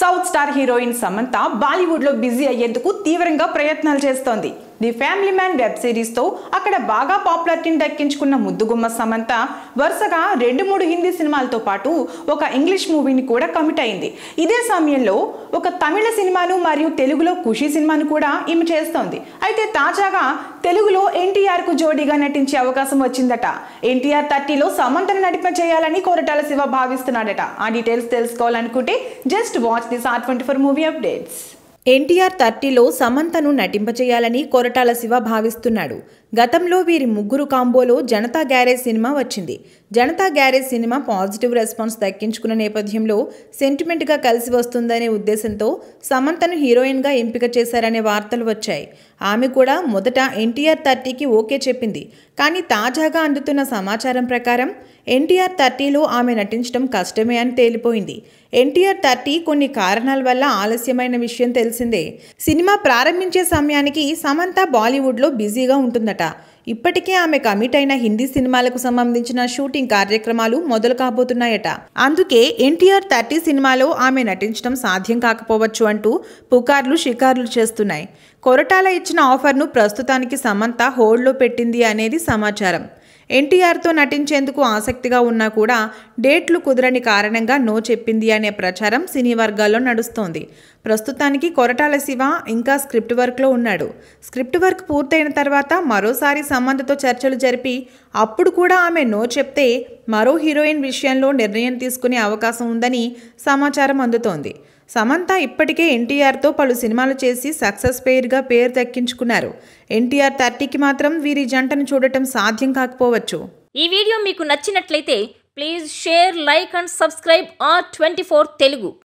south star heroine Samantha బాలీవుడ్లో busy అయ్యేందుకు తీవ్రంగా ప్రయత్నాలు చేస్తోంది ది ఫ్యామిలీ మ్యాన్ వెబ్ సిరీస్తో అక్కడ బాగా పాపులారిటీని దక్కించుకున్న ముద్దుగుమ్మ సమంత వరుసగా రెండు మూడు హిందీ సినిమాలతో పాటు ఒక ఇంగ్లీష్ మూవీని కూడా కమిట్ అయింది ఇదే సమయంలో ఒక తమిళ సినిమాను మరియు తెలుగులో ఖుషీ సినిమాను కూడా ఈమె చేస్తోంది అయితే తాజాగా తెలుగులో ఎన్టీఆర్కు జోడీగా నటించే అవకాశం వచ్చిందట ఎన్టీఆర్ థర్టీలో సమంతను నటింప చేయాలని కోరటాల శివ భావిస్తున్నాడట ఆ డీటెయిల్స్ తెలుసుకోవాలనుకుంటే just watch this R twenty four movie updates NTR థర్టీలో సమంతను నటింపచేయాలని కొరటాల శివ భావిస్తున్నాడు గతంలో వీరి ముగ్గురు కాంబోలో జనతా గ్యారేజ్ సినిమా వచ్చింది Janatha garage cinema positive response దక్కించుకున్న నేపథ్యంలో సెంటిమెంట్గా కలిసి వస్తుందనే ఉద్దేశంతో సమంతను హీరోయిన్గా ఎంపిక చేశారనే వార్తలు వచ్చాయి ఆమె కూడా మొదట ఎన్టీఆర్ థర్టీకి ఓకే చెప్పింది కానీ తాజాగా అందుతున్న సమాచారం ప్రకారం ఎన్టీఆర్ థర్టీలో ఆమె నటించడం కష్టమే అని తేలిపోయింది ఎన్టీఆర్ థర్టీ కొన్ని కారణాల వల్ల ఆలస్యమైన విషయం తెలిసిందే సినిమా ప్రారంభించే సమయానికి సమంత బాలీవుడ్లో బిజీగా ఉంటుందట ఇప్పటికే ఆమె కమిట్ అయిన హిందీ సినిమాలకు సంబంధించిన షూటింగ్ కార్యక్రమాలు మొదలు కాబోతున్నాయట అందుకే ఎన్టీఆర్ థర్టీ సినిమాలో ఆమె నటించడం సాధ్యం కాకపోవచ్చు అంటూ పుకార్లు షికార్లు చేస్తున్నాయి కొరటాల ఇచ్చిన ఆఫర్ను ప్రస్తుతానికి సమంత హోల్డ్లో పెట్టింది అనేది సమాచారం ఎన్టీఆర్తో నటించేందుకు ఆసక్తిగా ఉన్నా కూడా డేట్లు కుదరని కారణంగా నో చెప్పింది అనే ప్రచారం సినీ వర్గాల్లో నడుస్తోంది ప్రస్తుతానికి కొరటాల శివ ఇంకా స్క్రిప్ట్ వర్క్లో ఉన్నాడు స్క్రిప్ట్ వర్క్ పూర్తయిన తర్వాత మరోసారి సంబంధతో చర్చలు జరిపి అప్పుడు కూడా ఆమె నో చెప్తే మరో హీరోయిన్ విషయంలో నిర్ణయం తీసుకునే అవకాశం ఉందని సమాచారం అందుతోంది సమంత ఇప్పటికే ఎన్టీఆర్తో పలు సినిమాలు చేసి సక్సెస్ పేరుగా పేరు దక్కించుకున్నారు ఎన్టీఆర్ థర్టీకి మాత్రం వీరి జంటను చూడటం సాధ్యం కాకపోవచ్చు ఈ వీడియో మీకు నచ్చినట్లయితే please share like and subscribe R twenty four Telugu